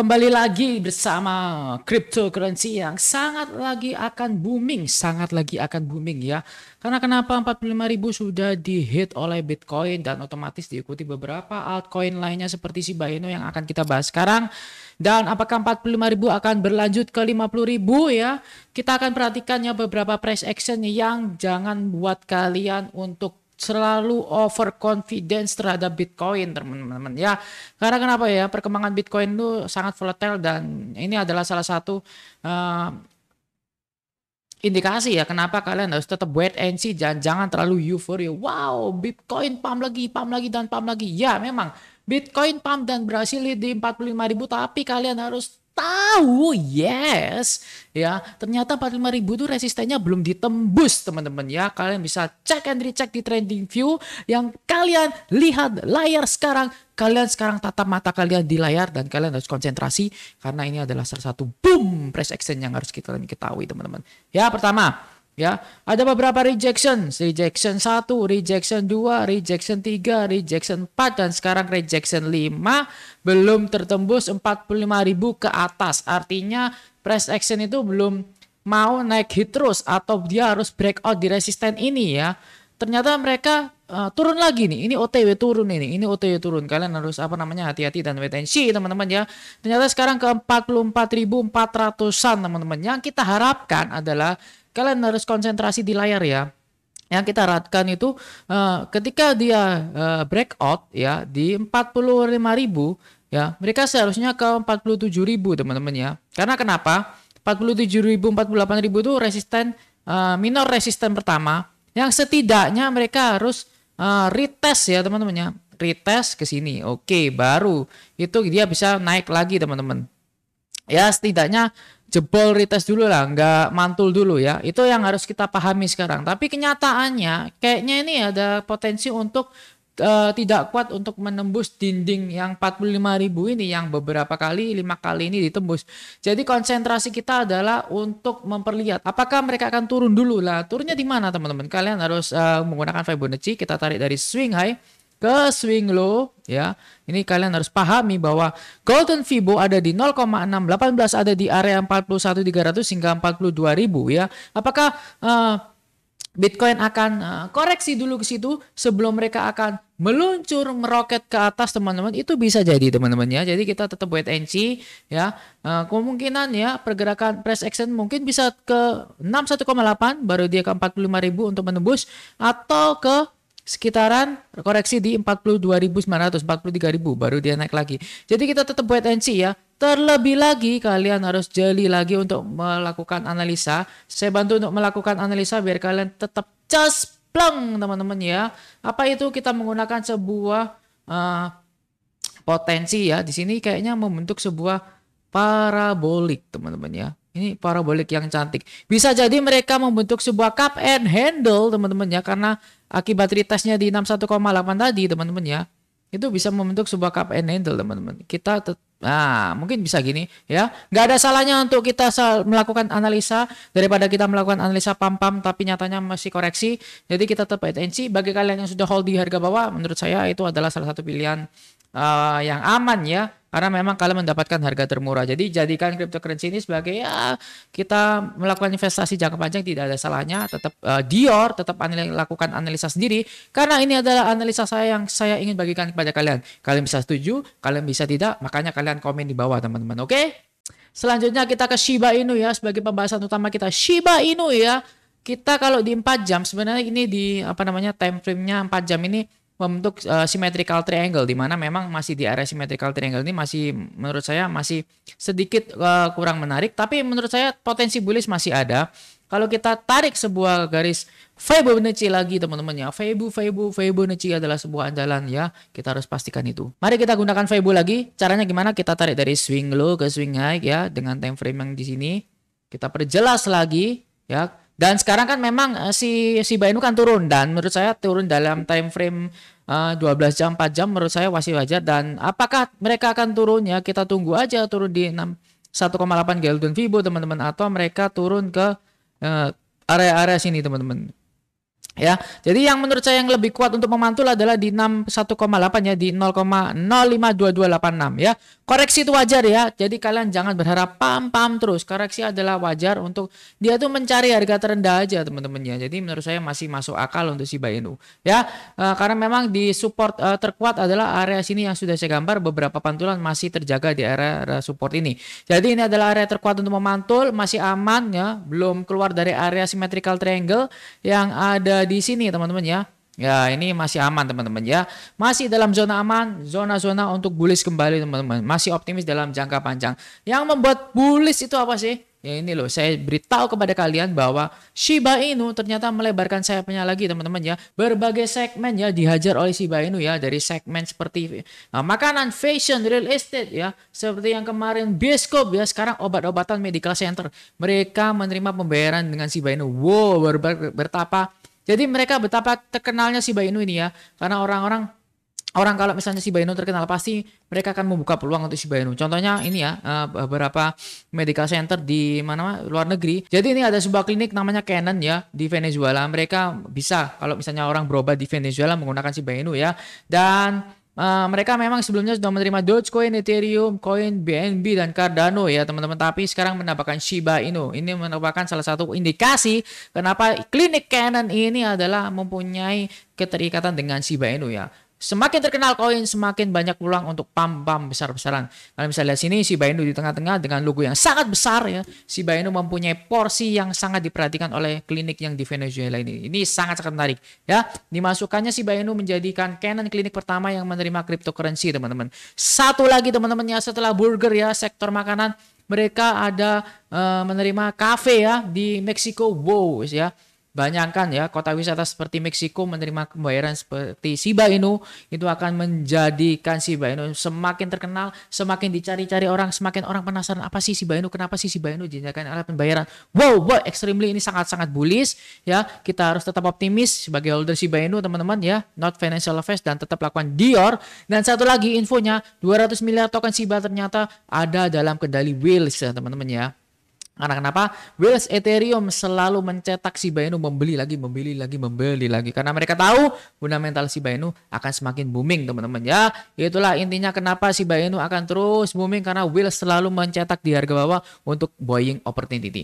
Kembali lagi bersama cryptocurrency yang sangat lagi akan booming, sangat lagi akan booming ya. Karena kenapa 45.000 sudah dihit oleh Bitcoin dan otomatis diikuti beberapa altcoin lainnya seperti si Baino yang akan kita bahas sekarang. Dan apakah 45.000 akan berlanjut ke 50.000 ya? Kita akan perhatikannya beberapa price action yang jangan buat kalian untuk selalu overconfidence terhadap Bitcoin, teman-teman ya. Karena kenapa ya? Perkembangan Bitcoin itu sangat volatile dan ini adalah salah satu uh, indikasi ya kenapa kalian harus tetap wait and see jangan jangan terlalu euforia wow bitcoin pam lagi pam lagi dan pam lagi ya memang bitcoin pam dan berhasil di 45 ribu tapi kalian harus tahu yes ya ternyata 45.000 itu resistennya belum ditembus teman-teman ya kalian bisa cek and recheck di trending view yang kalian lihat layar sekarang kalian sekarang tatap mata kalian di layar dan kalian harus konsentrasi karena ini adalah salah satu boom price action yang harus kita ketahui teman-teman ya pertama Ya, ada beberapa rejection, rejection 1, rejection 2, rejection 3, rejection 4 dan sekarang rejection 5 belum tertembus 45.000 ke atas. Artinya press action itu belum mau naik hit terus atau dia harus breakout di resisten ini ya. Ternyata mereka uh, turun lagi nih. Ini OTW turun ini. Ini OTW turun. Kalian harus apa namanya hati-hati dan wait and see teman-teman ya. Ternyata sekarang ke 44.400-an teman-teman. Yang kita harapkan adalah kalian harus konsentrasi di layar ya yang kita ratkan itu uh, ketika dia uh, breakout ya di 45.000 ya mereka seharusnya ke 47.000 teman-teman ya karena kenapa 47.000 48.000 itu resisten uh, minor resisten pertama yang setidaknya mereka harus uh, retest ya teman-teman ya retest ke sini oke baru itu dia bisa naik lagi teman-teman ya setidaknya jebol retest dulu lah, nggak mantul dulu ya. Itu yang harus kita pahami sekarang. Tapi kenyataannya kayaknya ini ada potensi untuk eh, tidak kuat untuk menembus dinding yang 45.000 ini yang beberapa kali lima kali ini ditembus. Jadi konsentrasi kita adalah untuk memperlihat apakah mereka akan turun dulu lah. Turunnya di mana teman-teman? Kalian harus uh, menggunakan Fibonacci. Kita tarik dari swing high ke swing low ya. Ini kalian harus pahami bahwa golden fibo ada di 0,618 ada di area 41300 hingga 42000 ya. Apakah uh, Bitcoin akan uh, koreksi dulu ke situ sebelum mereka akan meluncur meroket ke atas teman-teman itu bisa jadi teman-teman ya jadi kita tetap wait and see ya uh, kemungkinan ya pergerakan press action mungkin bisa ke 61,8 baru dia ke 45.000 untuk menembus atau ke sekitaran koreksi di 42.900, 43.000 baru dia naik lagi. Jadi kita tetap buat NC ya. Terlebih lagi kalian harus jeli lagi untuk melakukan analisa. Saya bantu untuk melakukan analisa biar kalian tetap plong teman-teman ya. Apa itu kita menggunakan sebuah uh, potensi ya. Di sini kayaknya membentuk sebuah parabolik teman-teman ya. Ini parabolik yang cantik. Bisa jadi mereka membentuk sebuah cup and handle teman-teman ya karena akibat retestnya di 61,8 tadi teman-teman ya. Itu bisa membentuk sebuah cup and handle teman-teman. Kita nah mungkin bisa gini ya. Nggak ada salahnya untuk kita melakukan analisa daripada kita melakukan analisa pam-pam tapi nyatanya masih koreksi. Jadi kita tetap atensi bagi kalian yang sudah hold di harga bawah menurut saya itu adalah salah satu pilihan uh, yang aman ya karena memang kalian mendapatkan harga termurah. Jadi jadikan cryptocurrency ini sebagai ya kita melakukan investasi jangka panjang tidak ada salahnya. Tetap uh, Dior tetap anil lakukan analisa sendiri karena ini adalah analisa saya yang saya ingin bagikan kepada kalian. Kalian bisa setuju, kalian bisa tidak, makanya kalian komen di bawah teman-teman. Oke? Okay? Selanjutnya kita ke Shiba Inu ya sebagai pembahasan utama kita Shiba Inu ya. Kita kalau di 4 jam sebenarnya ini di apa namanya time frame-nya 4 jam ini membentuk uh, symmetrical triangle di mana memang masih di area symmetrical triangle ini masih menurut saya masih sedikit uh, kurang menarik tapi menurut saya potensi bullish masih ada kalau kita tarik sebuah garis Fibonacci lagi teman-teman ya. Fibu, Fibu, Fibonacci adalah sebuah andalan ya. Kita harus pastikan itu. Mari kita gunakan Fibu lagi. Caranya gimana? Kita tarik dari swing low ke swing high ya. Dengan time frame yang di sini. Kita perjelas lagi ya. Dan sekarang kan memang eh, si si Bainu kan turun dan menurut saya turun dalam time frame uh, eh, 12 jam 4 jam menurut saya masih wajar dan apakah mereka akan turun ya kita tunggu aja turun di 1,8 Golden fibo teman-teman atau mereka turun ke eh, area-area uh, area -area sini teman-teman ya. Jadi yang menurut saya yang lebih kuat untuk memantul adalah di 61,8 ya di 0,052286 ya. Koreksi itu wajar ya. Jadi kalian jangan berharap pam-pam terus. Koreksi adalah wajar untuk dia tuh mencari harga terendah aja teman-teman ya. Jadi menurut saya masih masuk akal untuk si buy ya. E, karena memang di support e, terkuat adalah area sini yang sudah saya gambar beberapa pantulan masih terjaga di area, area support ini. Jadi ini adalah area terkuat untuk memantul, masih aman ya, belum keluar dari area symmetrical triangle yang ada di sini teman-teman ya. Ya, ini masih aman teman-teman ya. Masih dalam zona aman, zona-zona untuk bullish kembali teman-teman. Masih optimis dalam jangka panjang. Yang membuat bullish itu apa sih? Ya ini loh, saya beritahu kepada kalian bahwa Shiba Inu ternyata melebarkan sayapnya lagi teman-teman ya. Berbagai segmen ya dihajar oleh Shiba Inu ya dari segmen seperti nah, makanan, fashion, real estate ya. Seperti yang kemarin bioskop ya, sekarang obat-obatan medical center. Mereka menerima pembayaran dengan Shiba Inu. Wow, ber bertapa jadi mereka betapa terkenalnya si Inu ini ya, karena orang-orang orang kalau misalnya si Inu terkenal pasti mereka akan membuka peluang untuk si Inu. Contohnya ini ya, eh, beberapa medical center di mana luar negeri. Jadi ini ada sebuah klinik namanya Canon ya di Venezuela. Mereka bisa kalau misalnya orang berobat di Venezuela menggunakan si Inu ya. Dan Uh, mereka memang sebelumnya sudah menerima Dogecoin, Ethereum, Coin, BNB, dan Cardano ya teman-teman. Tapi sekarang mendapatkan Shiba Inu. Ini merupakan salah satu indikasi kenapa klinik Canon ini adalah mempunyai keterikatan dengan Shiba Inu ya. Semakin terkenal koin, semakin banyak peluang untuk pam-pam besar-besaran. Kalian bisa lihat sini si Bainu di tengah-tengah dengan logo yang sangat besar ya. Si Bainu mempunyai porsi yang sangat diperhatikan oleh klinik yang di Venezuela ini. Ini sangat-sangat menarik ya. Dimasukkannya si Bainu menjadikan Canon klinik pertama yang menerima cryptocurrency teman-teman. Satu lagi teman temannya setelah burger ya sektor makanan mereka ada uh, menerima cafe ya di Mexico, Wow ya Bayangkan ya, kota wisata seperti Meksiko menerima pembayaran seperti Shiba Inu itu akan menjadikan Shiba Inu semakin terkenal, semakin dicari-cari orang, semakin orang penasaran apa sih Shiba Inu, kenapa sih Shiba Inu dijadikan alat pembayaran. Wow, wow, extremely ini sangat-sangat bullish ya. Kita harus tetap optimis sebagai holder Shiba Inu teman-teman ya, not financial advice dan tetap lakukan Dior. Dan satu lagi infonya, 200 miliar token Shiba ternyata ada dalam kendali Wills ya teman-teman ya. Karena kenapa? Wheels Ethereum selalu mencetak Shiba Inu membeli lagi, membeli lagi, membeli lagi. Karena mereka tahu fundamental Shiba Inu akan semakin booming, teman-teman ya. Itulah intinya kenapa Shiba Inu akan terus booming karena Will selalu mencetak di harga bawah untuk buying opportunity.